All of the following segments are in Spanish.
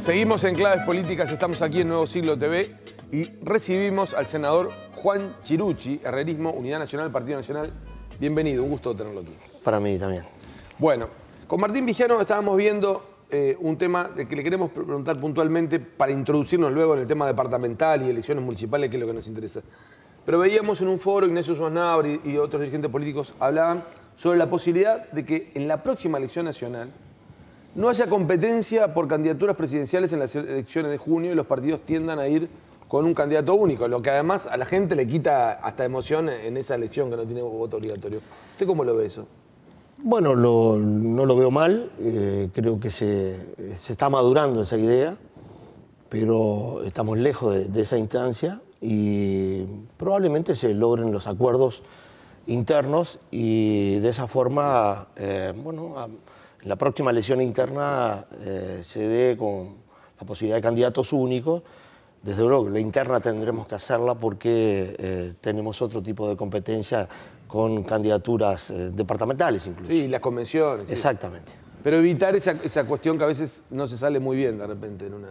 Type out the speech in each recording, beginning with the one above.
Seguimos en Claves Políticas, estamos aquí en Nuevo Siglo TV y recibimos al senador Juan Chirucci, Herrerismo, Unidad Nacional, Partido Nacional. Bienvenido, un gusto tenerlo aquí. Para mí también. Bueno, con Martín Vigiano estábamos viendo eh, un tema que le queremos preguntar puntualmente para introducirnos luego en el tema departamental y elecciones municipales, que es lo que nos interesa. Pero veíamos en un foro, Ignacio Sosnabri y otros dirigentes políticos hablaban sobre la posibilidad de que en la próxima elección nacional no haya competencia por candidaturas presidenciales en las elecciones de junio y los partidos tiendan a ir con un candidato único, lo que además a la gente le quita hasta emoción en esa elección que no tiene voto obligatorio. ¿Usted cómo lo ve eso? Bueno, no lo veo mal, eh, creo que se, está madurando esa idea, pero estamos lejos de esa instancia y probablemente se logren los acuerdos internos y de esa forma, eh, bueno, la próxima elección interna eh, se dé con la posibilidad de candidatos únicos. Desde luego, la interna tendremos que hacerla porque eh, tenemos otro tipo de competencia con candidaturas departamentales incluso. Sí, las convenciones. Exactamente. Pero evitar esa cuestión que a veces no se sale muy bien de repente en una...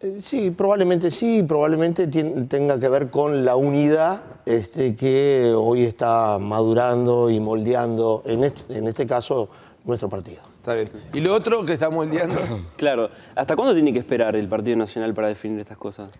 Eh, sí, probablemente sí, probablemente tenga que ver con la unidad este, que hoy está madurando y moldeando, en este, en este caso, nuestro partido. Está bien. ¿Y lo otro que está moldeando? claro, ¿hasta cuándo tiene que esperar el Partido Nacional para definir estas cosas?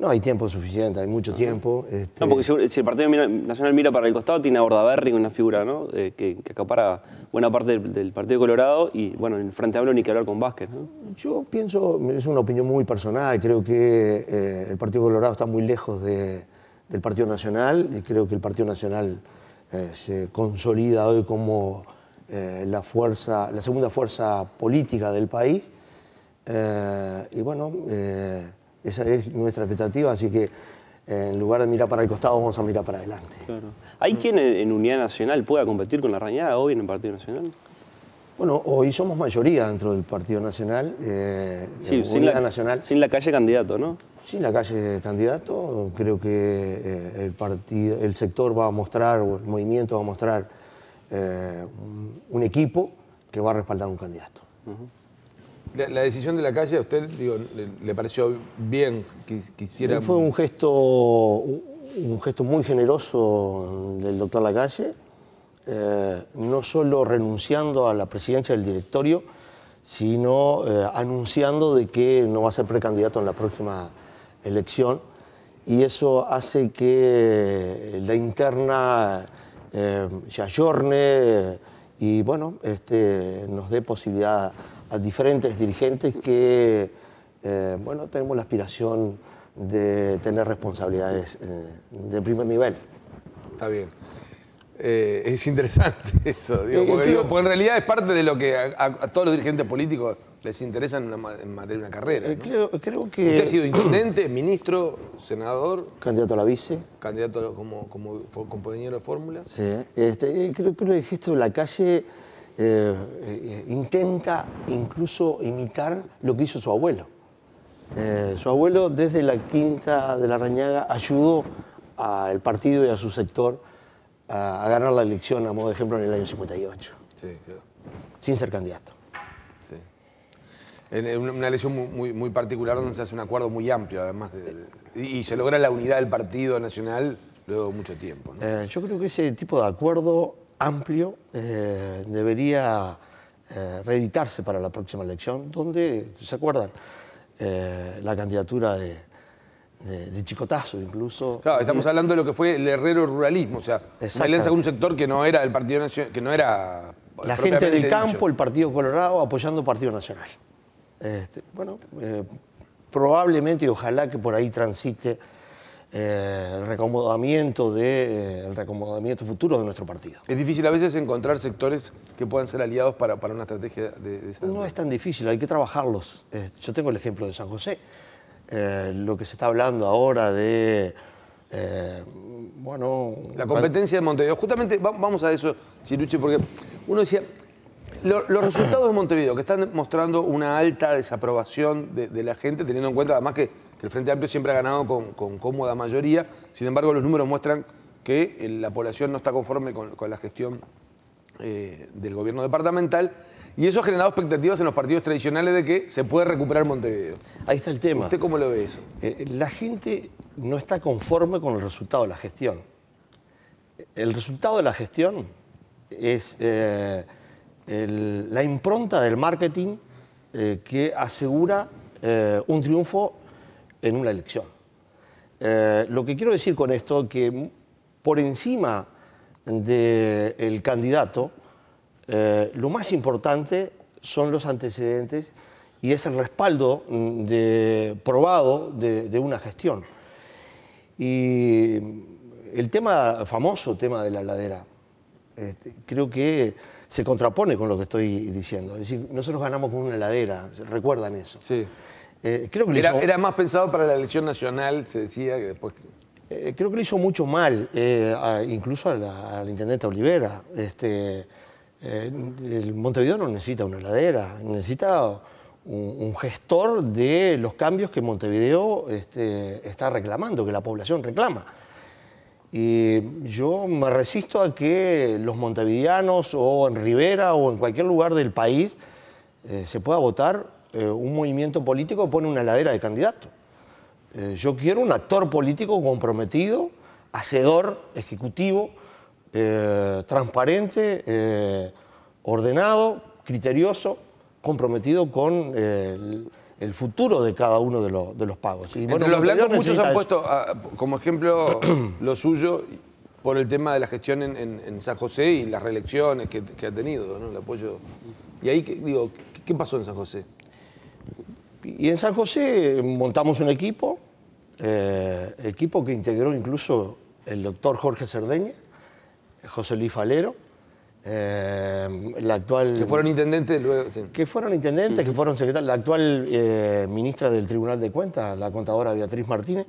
No, hay tiempo suficiente, hay mucho tiempo. Este, no, porque si, el Partido Nacional mira para el costado, tiene a Bordaberry, una figura ¿no? Eh, que, acapara buena parte del, Partido Colorado y, bueno, en el Frente hablo ni que hablar con Vázquez. Yo pienso, es una opinión muy personal, creo que eh, el Partido Colorado está muy lejos del Partido Nacional y creo que el Partido Nacional eh, se consolida hoy como la, fuerza, la segunda fuerza política del país. y bueno esa es nuestra expectativa, así que eh, en lugar de mirar para el costado, vamos a mirar para adelante. ¿Hay quien en Unidad Nacional pueda competir con la rañada hoy en el Partido Nacional? Bueno, hoy somos mayoría dentro del Partido Nacional. Eh, sí, sin la, Nacional. Sin la calle candidato, ¿no? Sin la calle candidato, creo que eh, el, partido, el sector va a mostrar, o el movimiento va a mostrar un, equipo que va a respaldar un candidato. La, decisión de la calle a usted le, pareció bien, que quisiera... Fue un gesto, un gesto muy generoso del doctor Lacalle, eh, no solo renunciando a la presidencia del directorio, sino eh, anunciando de que no va a ser precandidato en la próxima elección. Y eso hace que la interna eh, se ayorne y bueno, este, nos dé posibilidad a diferentes dirigentes que, eh, bueno, tenemos la aspiración de tener responsabilidades eh, de primer nivel. Está bien. Eh, es interesante eso, digo, porque, pues en realidad es parte de lo que a, todos los dirigentes políticos les interesa en, materia de una carrera. Creo, que... ha sido intendente, ministro, senador. Candidato a la vice. Candidato como, como, compañero de fórmula. Sí, este, creo, creo que el gesto de la calle eh, intenta incluso imitar lo que hizo su abuelo. Eh, su abuelo desde la quinta de la Reñaga ayudó al partido y a su sector a, ganar la elección, a modo de ejemplo, en el año 58. Sin ser candidato. En una elección muy, particular donde se hace un acuerdo muy amplio, además. y, se logra la unidad del Partido Nacional luego de mucho tiempo. Eh, yo creo que ese tipo de acuerdo amplio eh, debería eh, reeditarse para la próxima elección, donde, ¿se acuerdan? Eh, la candidatura de, Chicotazo, incluso. Claro, estamos hablando de lo que fue el herrero ruralismo, o sea, una alianza un sector que no era el Partido Nacional, que no era. La gente del campo, el Partido Colorado, apoyando Partido Nacional. Este, bueno, probablemente y ojalá que por ahí transite eh, eh, el recomodamiento futuro de nuestro partido. Es difícil a veces encontrar sectores que puedan ser aliados para, una estrategia de, No es tan difícil, hay que trabajarlos. Eh, yo tengo el ejemplo de San José. lo que se está hablando ahora de bueno. La competencia de Montevideo. Justamente vamos a eso, Chiruchi, porque uno decía. los resultados de Montevideo, que están mostrando una alta desaprobación de, la gente, teniendo en cuenta además que que el Frente Amplio siempre ha ganado con, cómoda mayoría, sin embargo los números muestran que eh, la población no está conforme con, la gestión eh, del gobierno departamental y eso ha generado expectativas en los partidos tradicionales de que se puede recuperar Montevideo. Ahí está el tema. ¿Usted cómo lo ve eso? Eh, la gente no está conforme con el resultado de la gestión. El resultado de la gestión es la impronta del marketing que asegura un triunfo en una elección. Eh, lo que quiero decir con esto es que por encima del candidato, eh, lo más importante son los antecedentes y es el respaldo mm, probado de, una gestión. Y el tema famoso, tema de la ladera, este, creo que se contrapone con lo que estoy diciendo. Es decir, nosotros ganamos con una ladera, recuerdan eso. Sí. Eh, que era, más pensado para la elección nacional, se decía, que después... Eh, creo que le hizo mucho mal, eh, incluso al intendente Olivera. Este, el Montevideo no necesita una heladera, necesita un, gestor de los cambios que Montevideo este, está reclamando, que la población reclama. Y yo me resisto a que los montevideanos o en Rivera o en cualquier lugar del país se pueda votar eh, un movimiento político pone una ladera de candidato. Eh, yo quiero un actor político comprometido, hacedor, ejecutivo, eh, transparente, ordenado, criterioso, comprometido con el, futuro de cada uno de, los pagos. los blancos muchos han puesto ah, como ejemplo lo suyo por el tema de la gestión en, San José y las reelecciones que, ha tenido, el apoyo. Y ahí, digo, ¿qué pasó en San José? y en San José montamos un equipo, eh, equipo que integró incluso el doctor Jorge Cerdeña, José Luis Falero, eh, la actual... Que fueron intendentes Que fueron intendentes, que fueron secretarios, la actual eh, ministra del Tribunal de Cuentas, la contadora Beatriz Martínez,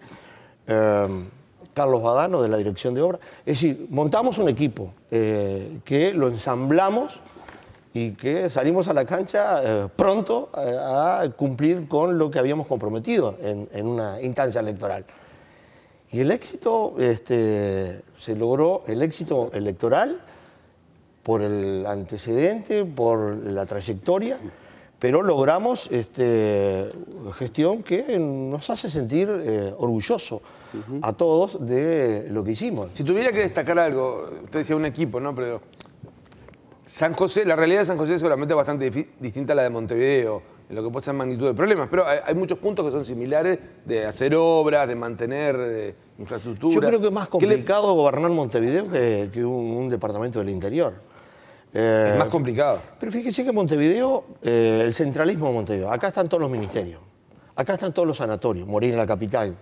Carlos Badano de la Dirección de Obras. Es decir, montamos un equipo que lo ensamblamos y que salimos a la cancha eh, pronto eh, a, cumplir con lo que habíamos comprometido en, una instancia electoral. Y el éxito, este, se logró el éxito electoral por el antecedente, por la trayectoria, pero logramos este, gestión que nos hace sentir orgullosos eh, orgulloso a todos de lo que hicimos. Si tuviera que destacar algo, usted decía un equipo, ¿no? Pero San José, la realidad de San José es seguramente bastante distinta a la de Montevideo, en lo que puede ser magnitud de problemas, pero hay, muchos puntos que son similares de hacer obras, de mantener eh, infraestructura. Yo creo que es más complicado gobernar Montevideo que, un, departamento del interior. es más eh, complicado. Pero fíjese que Montevideo, eh, el centralismo de Montevideo, acá están todos los ministerios, acá están todos los sanatorios, morir en la capital,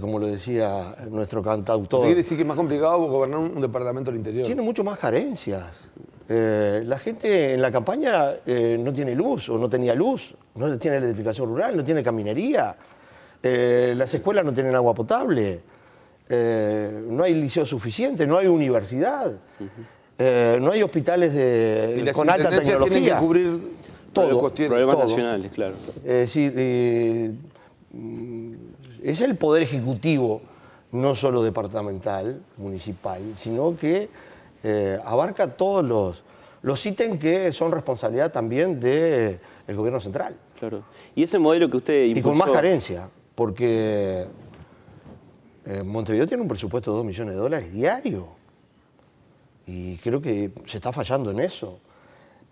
como lo decía nuestro cantautor. quiere decir que es más complicado gobernar un departamento del interior? Tiene mucho más carencias. Eh, la gente en la campaña eh, no tiene luz o no tenía luz, no tiene edificación rural, no tiene caminería, eh, las escuelas no tienen agua potable, no hay liceo suficiente, no hay universidad, no hay hospitales de, con alta tecnología. Tienen que cubrir todo, problemas nacionales, claro. Es decir, mm, es el poder ejecutivo, no solo departamental, municipal, sino que abarca todos los, los ítems que son responsabilidad también del gobierno central. Claro. Y ese modelo que usted impuso... Y con más carencia, porque eh, Montevideo tiene un presupuesto de 2 millones de dólares diario. Y creo que se está fallando en eso.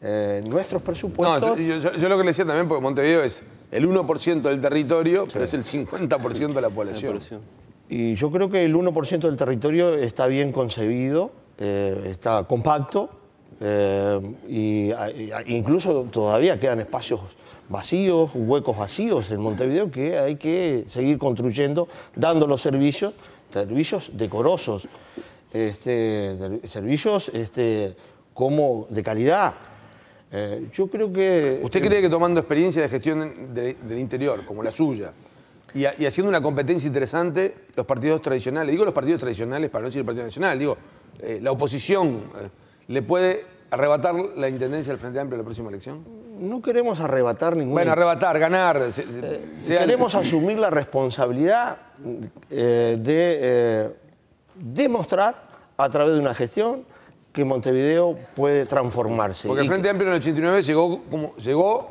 Eh, nuestros presupuestos... No, yo, lo que le decía también, porque Montevideo es el 1% del territorio, pero es el 50% de la población. Y yo creo que el 1% del territorio está bien concebido, eh, está compacto, eh, y, incluso todavía quedan espacios vacíos, huecos vacíos en Montevideo que hay que seguir construyendo, dando los servicios, servicios decorosos, este, servicios este, como de calidad. Eh, yo creo que... ¿Usted cree que tomando experiencia de gestión del interior, como la suya, y, haciendo una competencia interesante, los partidos tradicionales, digo los partidos tradicionales para no decir el Partido Nacional, digo eh, la oposición ¿Le puede arrebatar la intendencia del Frente Amplio en la próxima elección? No queremos arrebatar ninguna. Bueno, arrebatar, ganar. Eh, queremos asumir la responsabilidad eh, de eh, demostrar a través de una gestión que Montevideo puede transformarse. Porque el Frente Amplio en el 89 llegó como, llegó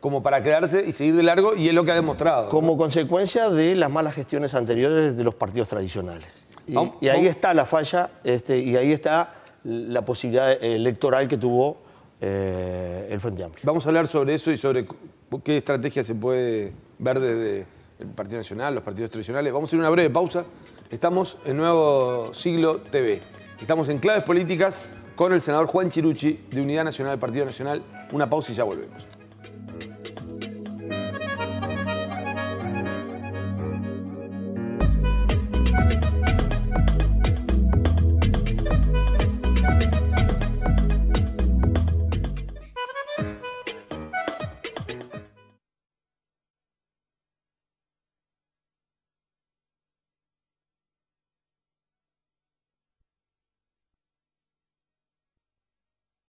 como para quedarse y seguir de largo, y es lo que ha demostrado. Como consecuencia de las malas gestiones anteriores de los partidos tradicionales. Y, ahí está la falla, este, y ahí está la posibilidad eh, electoral que tuvo eh, el Frente Amplio. Vamos a hablar sobre eso y sobre qué estrategia se puede ver desde el Partido Nacional, los partidos tradicionales. Vamos a hacer una breve pausa. Estamos en Nuevo Siglo TV. Estamos en Claves Políticas con el senador Juan Chirucci de Unidad Nacional del Partido Nacional. Una pausa y ya volvemos.